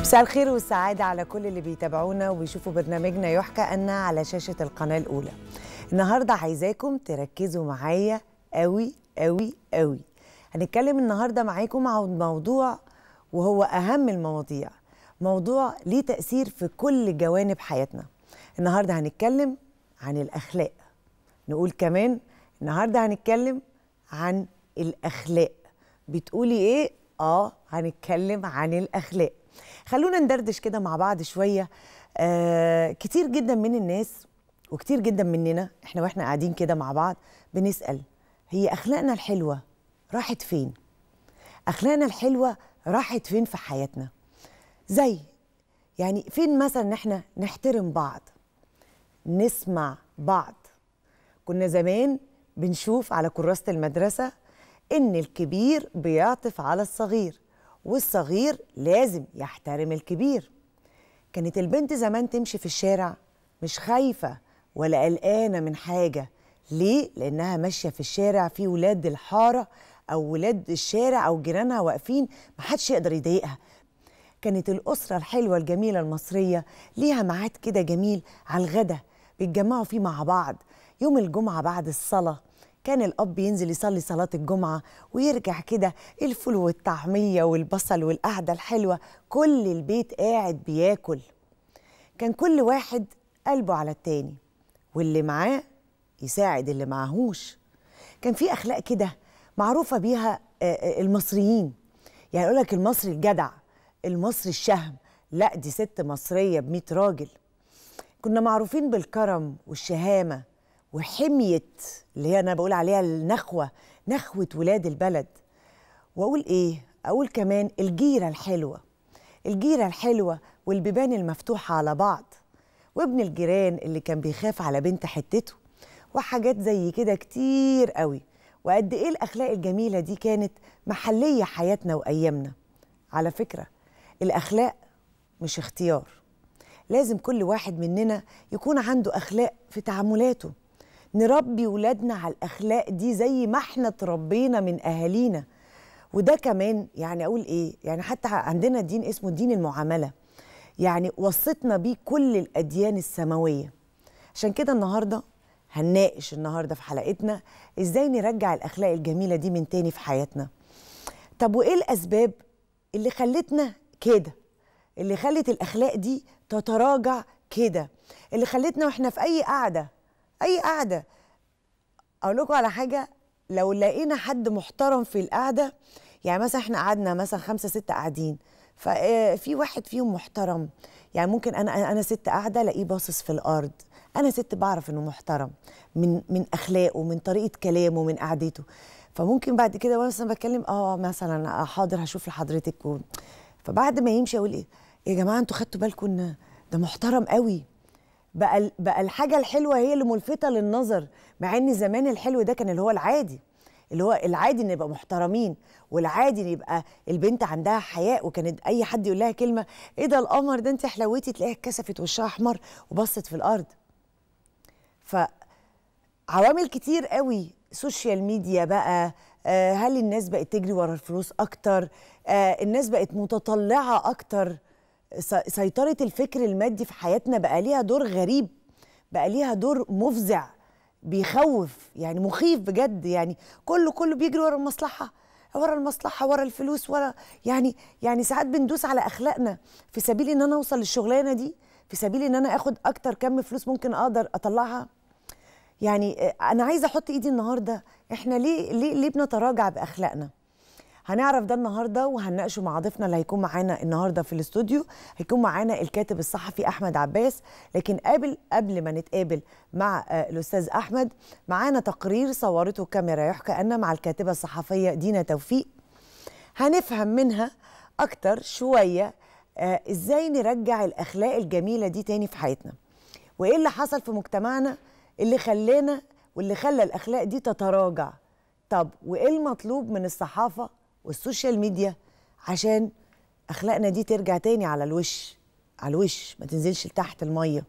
مساء الخير والسعادة على كل اللي بيتابعونا وبيشوفوا برنامجنا يحكى أنا على شاشة القناة الأولى النهاردة عايزاكم تركزوا معايا قوي قوي قوي هنتكلم النهاردة معاكم عن موضوع وهو أهم المواضيع موضوع ليه تأثير في كل جوانب حياتنا النهاردة هنتكلم عن الأخلاق نقول كمان النهاردة هنتكلم عن الأخلاق بتقولي إيه؟ آه هنتكلم عن الأخلاق خلونا ندردش كده مع بعض شويه آه كتير جدا من الناس وكتير جدا مننا احنا واحنا قاعدين كده مع بعض بنسال هي اخلاقنا الحلوه راحت فين اخلاقنا الحلوه راحت فين في حياتنا زي يعني فين مثلا ان احنا نحترم بعض نسمع بعض كنا زمان بنشوف على كراسه المدرسه ان الكبير بيعطف على الصغير والصغير لازم يحترم الكبير كانت البنت زمان تمشي في الشارع مش خايفة ولا قلقانة من حاجة ليه؟ لأنها ماشية في الشارع في ولاد الحارة أو ولاد الشارع أو جيرانها واقفين محدش يقدر يضايقها كانت الأسرة الحلوة الجميلة المصرية ليها معاد كده جميل على الغدا بيتجمعوا فيه مع بعض يوم الجمعة بعد الصلاة كان الاب ينزل يصلي صلاه الجمعه ويرجع كده الفول والطعميه والبصل والقعده الحلوه كل البيت قاعد بياكل كان كل واحد قلبه على التاني واللي معاه يساعد اللي معهوش كان في اخلاق كده معروفه بيها آه، آه، المصريين يعني يقول لك المصري الجدع المصري الشهم لا دي ست مصريه ب راجل كنا معروفين بالكرم والشهامه وحمية اللي هي أنا بقول عليها النخوة نخوة ولاد البلد وأقول إيه؟ أقول كمان الجيرة الحلوة الجيرة الحلوة والبيبان المفتوحة على بعض وابن الجيران اللي كان بيخاف على بنت حتته وحاجات زي كده كتير قوي وقد إيه الأخلاق الجميلة دي كانت محلية حياتنا وأيامنا على فكرة الأخلاق مش اختيار لازم كل واحد مننا يكون عنده أخلاق في تعاملاته نربي ولادنا على الأخلاق دي زي ما احنا تربينا من أهالينا وده كمان يعني أقول إيه يعني حتى عندنا دين اسمه دين المعاملة يعني وصتنا بيه كل الأديان السماوية عشان كده النهاردة هنناقش النهاردة في حلقتنا إزاي نرجع الأخلاق الجميلة دي من تاني في حياتنا طب وإيه الأسباب اللي خلتنا كده اللي خلت الأخلاق دي تتراجع كده اللي خلتنا واحنا في أي قاعده اي قعده اقول لكم على حاجه لو لقينا حد محترم في القعده يعني مثلا احنا قعدنا مثلا خمسه سته قاعدين ففي آه، واحد فيهم محترم يعني ممكن انا انا ست قاعده الاقيه باصص في الارض انا ست بعرف انه محترم من من اخلاقه من طريقه كلامه من قعدته فممكن بعد كده وانا مثلا بتكلم اه مثلا حاضر هشوف لحضرتك فبعد ما يمشي اقول ايه يا جماعه انتوا خدتوا بالكم ده محترم قوي بقى بقى الحاجه الحلوه هي اللي ملفته للنظر مع ان زمان الحلو ده كان اللي هو العادي اللي هو العادي ان يبقى محترمين والعادي ان يبقى البنت عندها حياء وكانت اي حد يقول لها كلمه ايه ده القمر ده انت حلوتي تلاقيها كسفت وشها احمر وبصت في الارض ف عوامل كتير قوي سوشيال ميديا بقى آه، هل الناس بقت تجري ورا الفلوس اكتر آه، الناس بقت متطلعه اكتر سيطرة الفكر المادي في حياتنا بقى ليها دور غريب بقى ليها دور مفزع بيخوف يعني مخيف بجد يعني كله كله بيجري ورا المصلحة ورا المصلحة ورا الفلوس ورا يعني يعني ساعات بندوس على أخلاقنا في سبيل إن أنا أوصل للشغلانة دي في سبيل إن أنا آخد أكتر كم فلوس ممكن أقدر أطلعها يعني آه، أنا عايزة أحط إيدي النهاردة إحنا ليه ليه ليه بنتراجع بأخلاقنا هنعرف ده النهارده وهنناقشه مع ضيفنا اللي هيكون معانا النهارده في الاستوديو هيكون معانا الكاتب الصحفي احمد عباس لكن قبل قبل ما نتقابل مع آه، الاستاذ احمد معانا تقرير صورته كاميرا يحكى ان مع الكاتبه الصحفيه دينا توفيق هنفهم منها اكتر شويه آه، ازاي نرجع الاخلاق الجميله دي تاني في حياتنا وايه اللي حصل في مجتمعنا اللي خلانا واللي خلى الاخلاق دي تتراجع طب وايه المطلوب من الصحافه والسوشيال ميديا عشان اخلاقنا دي ترجع تاني على الوش على الوش ما تنزلش لتحت الميه